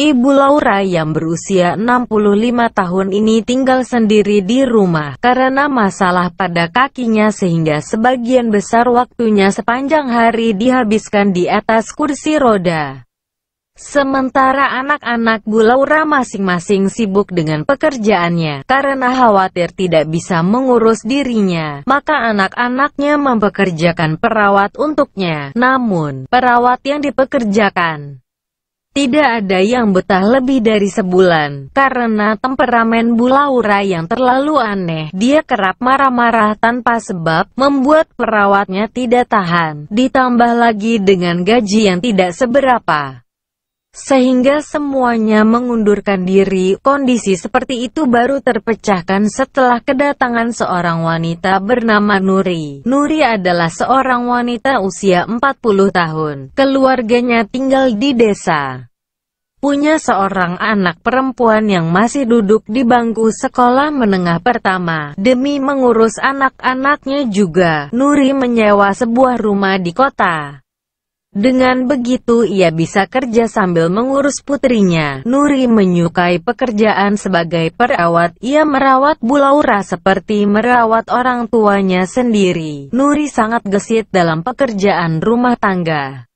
Ibu Laura yang berusia 65 tahun ini tinggal sendiri di rumah karena masalah pada kakinya sehingga sebagian besar waktunya sepanjang hari dihabiskan di atas kursi roda. Sementara anak-anak Bu Laura masing-masing sibuk dengan pekerjaannya karena khawatir tidak bisa mengurus dirinya, maka anak-anaknya mempekerjakan perawat untuknya. Namun, perawat yang dipekerjakan tidak ada yang betah lebih dari sebulan, karena temperamen Bu Laura yang terlalu aneh. Dia kerap marah-marah tanpa sebab, membuat perawatnya tidak tahan. Ditambah lagi dengan gaji yang tidak seberapa sehingga semuanya mengundurkan diri. Kondisi seperti itu baru terpecahkan setelah kedatangan seorang wanita bernama Nuri. Nuri adalah seorang wanita usia 40 tahun. Keluarganya tinggal di desa. Punya seorang anak perempuan yang masih duduk di bangku sekolah menengah pertama. Demi mengurus anak-anaknya juga, Nuri menyewa sebuah rumah di kota. Dengan begitu ia bisa kerja sambil mengurus putrinya. Nuri menyukai pekerjaan sebagai perawat. Ia merawat Bu Laura seperti merawat orang tuanya sendiri. Nuri sangat gesit dalam pekerjaan rumah tangga.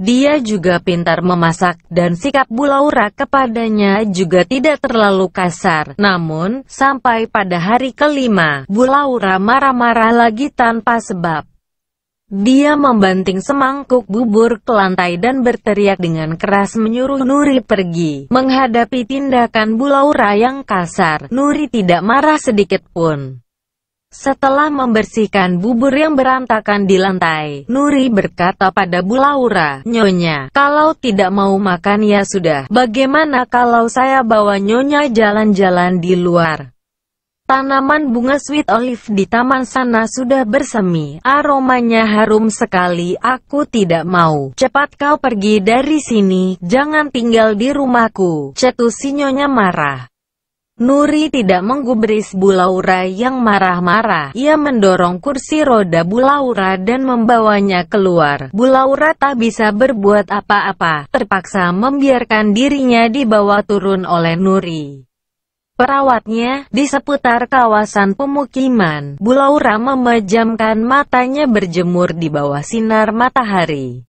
Dia juga pintar memasak, dan sikap Bu Laura kepadanya juga tidak terlalu kasar. Namun, sampai pada hari kelima, Bu Laura marah-marah lagi tanpa sebab. Dia membanting semangkuk bubur ke lantai dan berteriak dengan keras menyuruh Nuri pergi. Menghadapi tindakan Bulaura yang kasar, Nuri tidak marah sedikit pun. Setelah membersihkan bubur yang berantakan di lantai, Nuri berkata pada Bulaura, Nyonya, kalau tidak mau makan ya sudah, bagaimana kalau saya bawa Nyonya jalan-jalan di luar? Tanaman bunga sweet olive di taman sana sudah bersemi, aromanya harum sekali, aku tidak mau. Cepat kau pergi dari sini, jangan tinggal di rumahku, sinyonya marah. Nuri tidak menggubris Bulaura yang marah-marah. Ia mendorong kursi roda Bulaura dan membawanya keluar. Bulaura tak bisa berbuat apa-apa, terpaksa membiarkan dirinya dibawa turun oleh Nuri perawatnya, di seputar kawasan pemukiman, Bulaura memejamkan matanya berjemur di bawah sinar matahari.